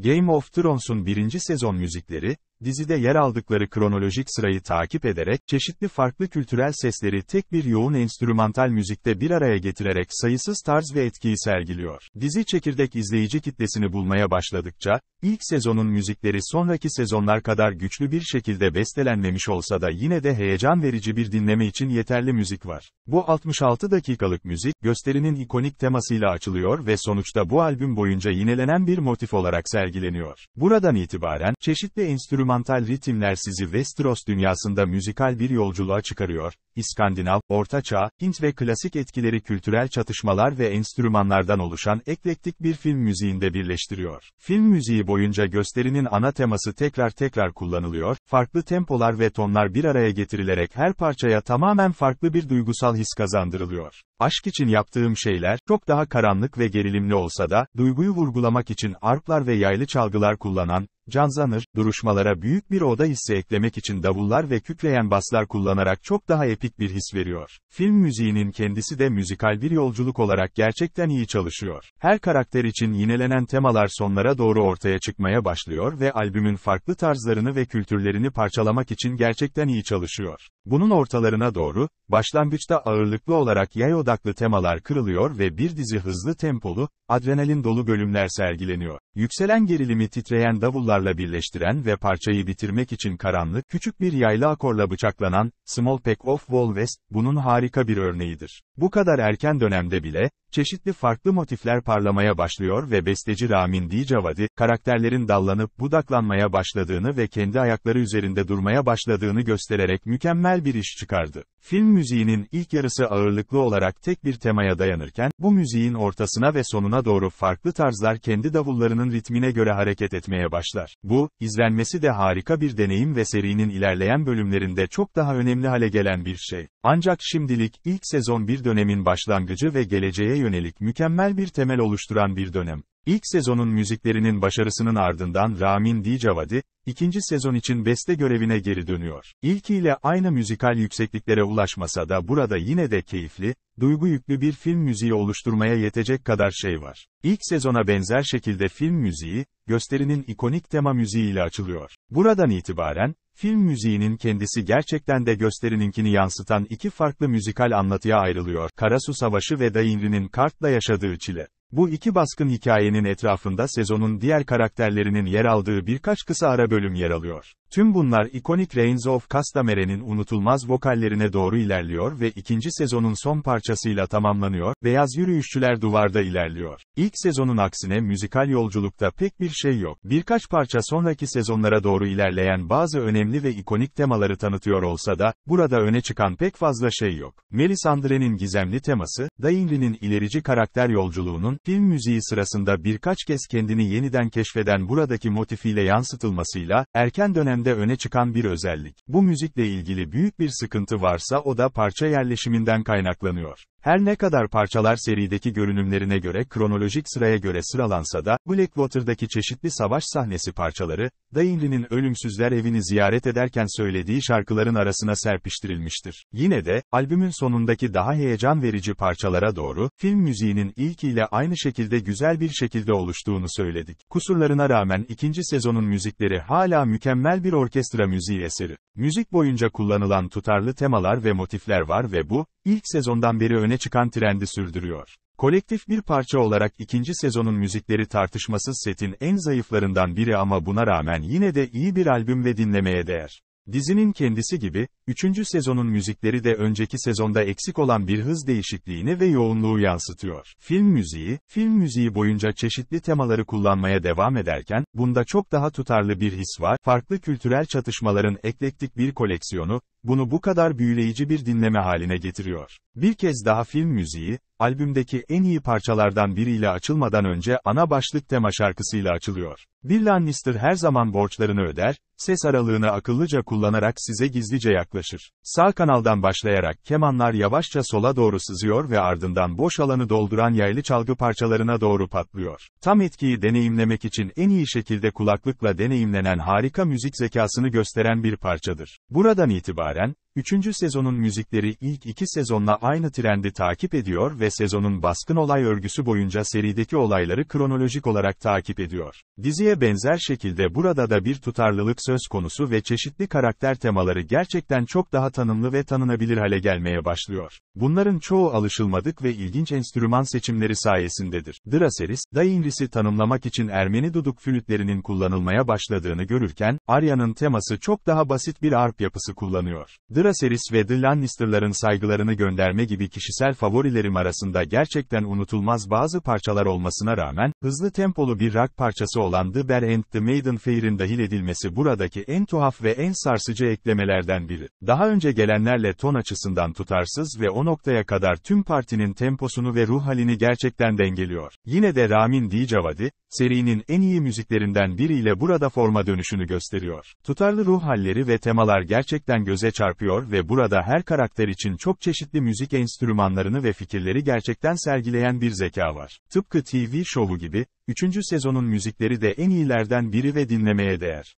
Game of Thrones'un birinci sezon müzikleri, Dizide yer aldıkları kronolojik sırayı takip ederek, çeşitli farklı kültürel sesleri tek bir yoğun enstrümantal müzikte bir araya getirerek sayısız tarz ve etkiyi sergiliyor. Dizi çekirdek izleyici kitlesini bulmaya başladıkça, ilk sezonun müzikleri sonraki sezonlar kadar güçlü bir şekilde bestelenmemiş olsa da yine de heyecan verici bir dinleme için yeterli müzik var. Bu 66 dakikalık müzik, gösterinin ikonik temasıyla açılıyor ve sonuçta bu albüm boyunca yinelenen bir motif olarak sergileniyor. Buradan itibaren, çeşitli enstrüman enstrümantal ritimler sizi Westeros dünyasında müzikal bir yolculuğa çıkarıyor. İskandinav, Ortaçağ, Hint ve klasik etkileri kültürel çatışmalar ve enstrümanlardan oluşan eklektik bir film müziğinde birleştiriyor. Film müziği boyunca gösterinin ana teması tekrar tekrar kullanılıyor, farklı tempolar ve tonlar bir araya getirilerek her parçaya tamamen farklı bir duygusal his kazandırılıyor. Aşk için yaptığım şeyler, çok daha karanlık ve gerilimli olsa da, duyguyu vurgulamak için arplar ve yaylı çalgılar kullanan, Canzanır, duruşmalara büyük bir oda hissi eklemek için davullar ve kükreyen baslar kullanarak çok daha epik bir his veriyor. Film müziğinin kendisi de müzikal bir yolculuk olarak gerçekten iyi çalışıyor. Her karakter için yinelenen temalar sonlara doğru ortaya çıkmaya başlıyor ve albümün farklı tarzlarını ve kültürlerini parçalamak için gerçekten iyi çalışıyor. Bunun ortalarına doğru, başlangıçta ağırlıklı olarak yay odaklı temalar kırılıyor ve bir dizi hızlı tempolu, adrenalin dolu bölümler sergileniyor. Yükselen gerilimi titreyen davullarla birleştiren ve parçayı bitirmek için karanlık, küçük bir yaylı akorla bıçaklanan, Small Pack of Walrus, bunun harika bir örneğidir. Bu kadar erken dönemde bile, Çeşitli farklı motifler parlamaya başlıyor ve besteci Ramin Dijavadi, karakterlerin dallanıp budaklanmaya başladığını ve kendi ayakları üzerinde durmaya başladığını göstererek mükemmel bir iş çıkardı. Film müziğinin ilk yarısı ağırlıklı olarak tek bir temaya dayanırken, bu müziğin ortasına ve sonuna doğru farklı tarzlar kendi davullarının ritmine göre hareket etmeye başlar. Bu, izlenmesi de harika bir deneyim ve serinin ilerleyen bölümlerinde çok daha önemli hale gelen bir şey. Ancak şimdilik ilk sezon bir dönemin başlangıcı ve geleceğe yönelik mükemmel bir temel oluşturan bir dönem. İlk sezonun müziklerinin başarısının ardından Ramin Dijavadi, ikinci sezon için beste görevine geri dönüyor. İlkiyle aynı müzikal yüksekliklere ulaşmasa da burada yine de keyifli, duygu yüklü bir film müziği oluşturmaya yetecek kadar şey var. İlk sezona benzer şekilde film müziği, gösterinin ikonik tema müziğiyle açılıyor. Buradan itibaren, film müziğinin kendisi gerçekten de gösterininkini yansıtan iki farklı müzikal anlatıya ayrılıyor. Karasu Savaşı ve Dainri'nin Kart'la yaşadığı çile. Bu iki baskın hikayenin etrafında sezonun diğer karakterlerinin yer aldığı birkaç kısa ara bölüm yer alıyor. Tüm bunlar ikonik Reigns of Castamere'nin unutulmaz vokallerine doğru ilerliyor ve ikinci sezonun son parçasıyla tamamlanıyor, Beyaz Yürüyüşçüler duvarda ilerliyor. İlk sezonun aksine müzikal yolculukta pek bir şey yok. Birkaç parça sonraki sezonlara doğru ilerleyen bazı önemli ve ikonik temaları tanıtıyor olsa da, burada öne çıkan pek fazla şey yok. Melisandre'nin gizemli teması, Daenerys'in ilerici karakter yolculuğunun, film müziği sırasında birkaç kez kendini yeniden keşfeden buradaki motifiyle yansıtılmasıyla, erken dönem dönemde öne çıkan bir özellik. Bu müzikle ilgili büyük bir sıkıntı varsa o da parça yerleşiminden kaynaklanıyor. Her ne kadar parçalar serideki görünümlerine göre kronolojik sıraya göre sıralansa da, Blackwater'daki çeşitli savaş sahnesi parçaları, Dainry'nin Ölümsüzler Evini ziyaret ederken söylediği şarkıların arasına serpiştirilmiştir. Yine de, albümün sonundaki daha heyecan verici parçalara doğru, film müziğinin ilkiyle aynı şekilde güzel bir şekilde oluştuğunu söyledik. Kusurlarına rağmen ikinci sezonun müzikleri hala mükemmel bir orkestra müziği eseri. Müzik boyunca kullanılan tutarlı temalar ve motifler var ve bu, ilk sezondan beri öne çıkan trendi sürdürüyor. Kolektif bir parça olarak ikinci sezonun müzikleri tartışmasız setin en zayıflarından biri ama buna rağmen yine de iyi bir albüm ve dinlemeye değer. Dizinin kendisi gibi, üçüncü sezonun müzikleri de önceki sezonda eksik olan bir hız değişikliğini ve yoğunluğu yansıtıyor. Film müziği, film müziği boyunca çeşitli temaları kullanmaya devam ederken, bunda çok daha tutarlı bir his var, farklı kültürel çatışmaların eklektik bir koleksiyonu, bunu bu kadar büyüleyici bir dinleme haline getiriyor. Bir kez daha film müziği, albümdeki en iyi parçalardan biriyle açılmadan önce ana başlık tema şarkısıyla açılıyor. Bir Lannister her zaman borçlarını öder, ses aralığını akıllıca kullanarak size gizlice yaklaşır. Sağ kanaldan başlayarak kemanlar yavaşça sola doğru sızıyor ve ardından boş alanı dolduran yaylı çalgı parçalarına doğru patlıyor. Tam etkiyi deneyimlemek için en iyi şekilde kulaklıkla deneyimlenen harika müzik zekasını gösteren bir parçadır. Buradan itibaren 말한 Üçüncü sezonun müzikleri ilk iki sezonla aynı trendi takip ediyor ve sezonun baskın olay örgüsü boyunca serideki olayları kronolojik olarak takip ediyor. Diziye benzer şekilde burada da bir tutarlılık söz konusu ve çeşitli karakter temaları gerçekten çok daha tanımlı ve tanınabilir hale gelmeye başlıyor. Bunların çoğu alışılmadık ve ilginç enstrüman seçimleri sayesindedir. Draseris, Dainris'i tanımlamak için Ermeni duduk flütlerinin kullanılmaya başladığını görürken, Arya'nın teması çok daha basit bir arp yapısı kullanıyor. Draceris ve The Lannister'ların saygılarını gönderme gibi kişisel favorilerim arasında gerçekten unutulmaz bazı parçalar olmasına rağmen, hızlı tempolu bir rock parçası olan The Bear and the Maiden Fair'in dahil edilmesi buradaki en tuhaf ve en sarsıcı eklemelerden biri. Daha önce gelenlerle ton açısından tutarsız ve o noktaya kadar tüm partinin temposunu ve ruh halini gerçekten dengeliyor. Yine de Ramin Dijavadi, serinin en iyi müziklerinden biriyle burada forma dönüşünü gösteriyor. Tutarlı ruh halleri ve temalar gerçekten göze çarpıyor oluşturuyor ve burada her karakter için çok çeşitli müzik enstrümanlarını ve fikirleri gerçekten sergileyen bir zeka var. Tıpkı TV şovu gibi, 3. sezonun müzikleri de en iyilerden biri ve dinlemeye değer.